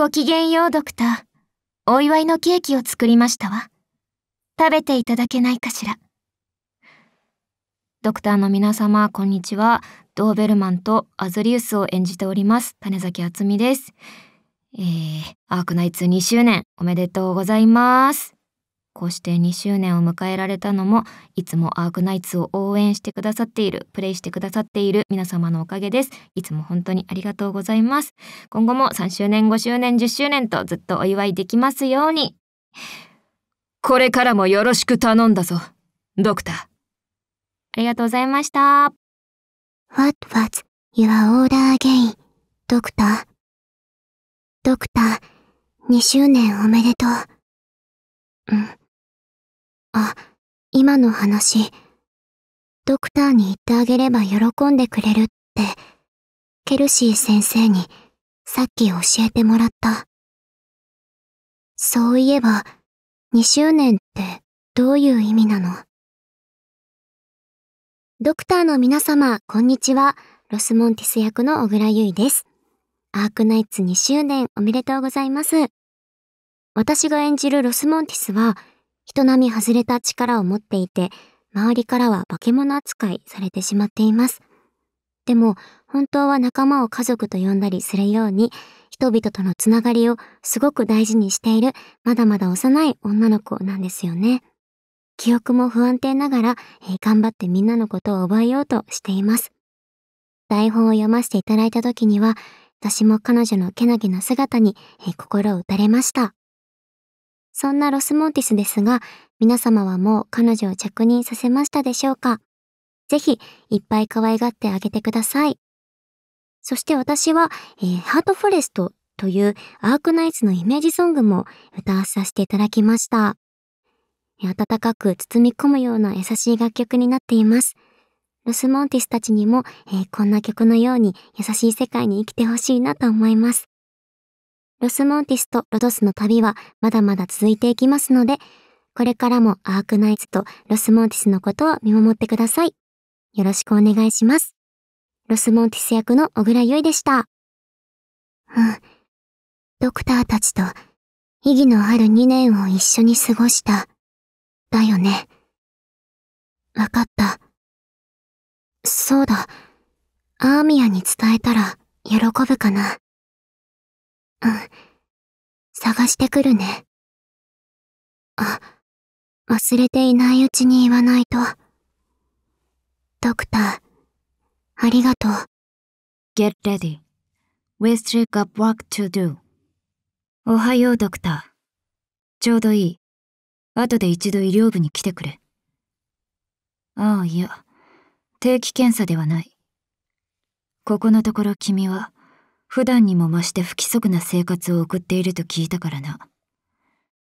ごきげんようドクター。お祝いのケーキを作りましたわ。食べていただけないかしら。ドクターの皆様、こんにちは。ドーベルマンとアズリウスを演じております、種崎あつみです。えー、アークナイツ2周年おめでとうございます。こうして2周年を迎えられたのもいつもアークナイツを応援してくださっているプレイしてくださっている皆様のおかげですいつも本当にありがとうございます今後も3周年5周年10周年とずっとお祝いできますようにこれからもよろしく頼んだぞドクターありがとうございました What was your order again, ドクタードクター2周年おめでとう。うん。あ、今の話、ドクターに言ってあげれば喜んでくれるって、ケルシー先生にさっき教えてもらった。そういえば、2周年ってどういう意味なのドクターの皆様、こんにちは。ロスモンティス役の小倉優衣です。アークナイツ2周年おめでとうございます。私が演じるロスモンティスは、人並み外れた力を持っていて、周りからは化け物扱いされてしまっています。でも、本当は仲間を家族と呼んだりするように、人々とのつながりをすごく大事にしている、まだまだ幼い女の子なんですよね。記憶も不安定ながら、えー、頑張ってみんなのことを覚えようとしています。台本を読ませていただいた時には、私も彼女のけなげな姿に、えー、心を打たれました。そんなロスモンティスですが、皆様はもう彼女を着任させましたでしょうかぜひ、いっぱい可愛がってあげてください。そして私は、えー、ハートフォレストというアークナイツのイメージソングも歌わさせていただきました。温かく包み込むような優しい楽曲になっています。ロスモンティスたちにも、えー、こんな曲のように優しい世界に生きてほしいなと思います。ロスモンティスとロドスの旅はまだまだ続いていきますので、これからもアークナイツとロスモンティスのことを見守ってください。よろしくお願いします。ロスモンティス役の小倉優衣でした。うん。ドクターたちと意義のある2年を一緒に過ごした。だよね。わかった。そうだ。アーミアに伝えたら喜ぶかな。うん。探してくるね。あ、忘れていないうちに言わないと。ドクター、ありがとう。Get ready. We still got work to do. おはよう、ドクター。ちょうどいい。後で一度医療部に来てくれ。ああ、いや。定期検査ではない。ここのところ君は、普段にも増して不規則な生活を送っていると聞いたからな。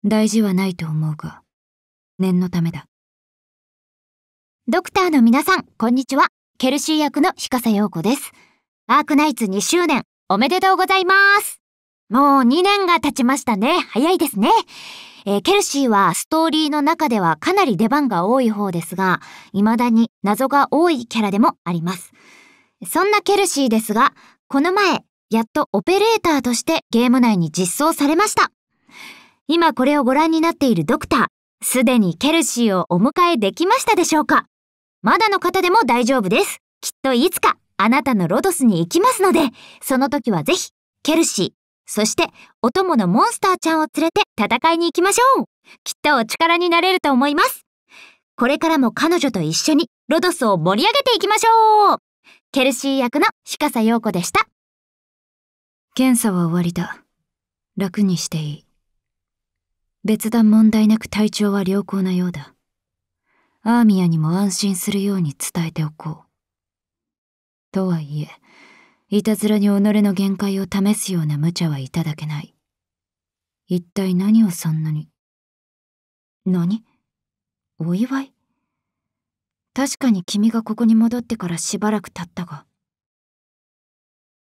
大事はないと思うが、念のためだ。ドクターの皆さん、こんにちは。ケルシー役の日笠陽子です。アークナイツ2周年、おめでとうございます。もう2年が経ちましたね。早いですね。えー、ケルシーはストーリーの中ではかなり出番が多い方ですが、未だに謎が多いキャラでもあります。そんなケルシーですが、この前、やっとオペレーターとしてゲーム内に実装されました。今これをご覧になっているドクター、すでにケルシーをお迎えできましたでしょうかまだの方でも大丈夫です。きっといつかあなたのロドスに行きますので、その時はぜひ、ケルシー、そしてお供のモンスターちゃんを連れて戦いに行きましょう。きっとお力になれると思います。これからも彼女と一緒にロドスを盛り上げていきましょうケルシー役の司笠陽子でした。検査は終わりだ。楽にしていい。別段問題なく体調は良好なようだ。アーミヤにも安心するように伝えておこう。とはいえ、いたずらに己の限界を試すような無茶はいただけない。一体何をそんなに。何お祝い確かに君がここに戻ってからしばらく経ったが。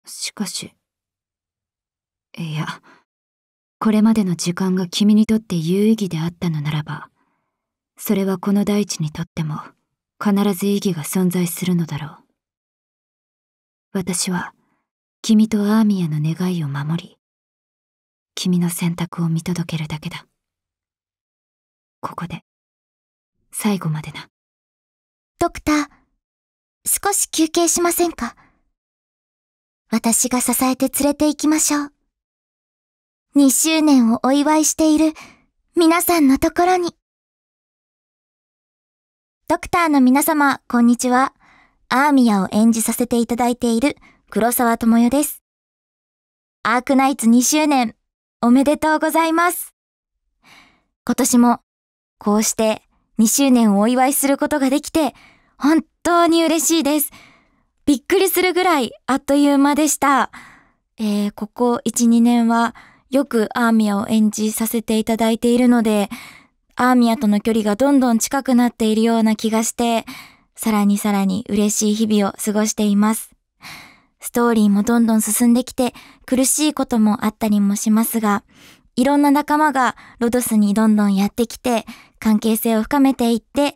しかし、いやこれまでの時間が君にとって有意義であったのならばそれはこの大地にとっても必ず意義が存在するのだろう私は君とアーミヤの願いを守り君の選択を見届けるだけだここで最後までなドクター少し休憩しませんか私が支えて連れて行きましょう2周年をお祝いしている皆さんのところに。ドクターの皆様、こんにちは。アーミヤを演じさせていただいている黒沢智代です。アークナイツ2周年、おめでとうございます。今年も、こうして2周年をお祝いすることができて、本当に嬉しいです。びっくりするぐらいあっという間でした。えー、ここ1、2年はよくアーミアを演じさせていただいているので、アーミアとの距離がどんどん近くなっているような気がして、さらにさらに嬉しい日々を過ごしています。ストーリーもどんどん進んできて、苦しいこともあったりもしますが、いろんな仲間がロドスにどんどんやってきて、関係性を深めていって、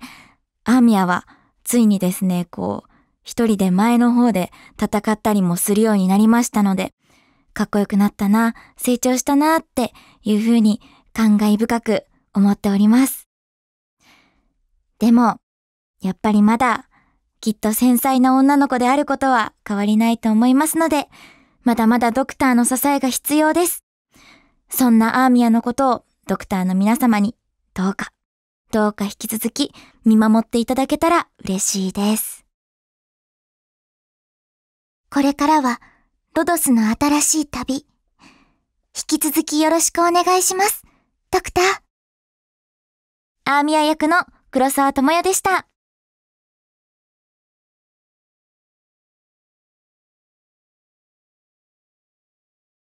アーミアはついにですね、こう、一人で前の方で戦ったりもするようになりましたので、かっこよくなったな、成長したなっていうふうに感慨深く思っております。でも、やっぱりまだ、きっと繊細な女の子であることは変わりないと思いますので、まだまだドクターの支えが必要です。そんなアーミアのことをドクターの皆様にどうか、どうか引き続き見守っていただけたら嬉しいです。これからはロドスの新しい旅。引き続きよろしくお願いします。ドクター。アーミア役の黒沢智也でした。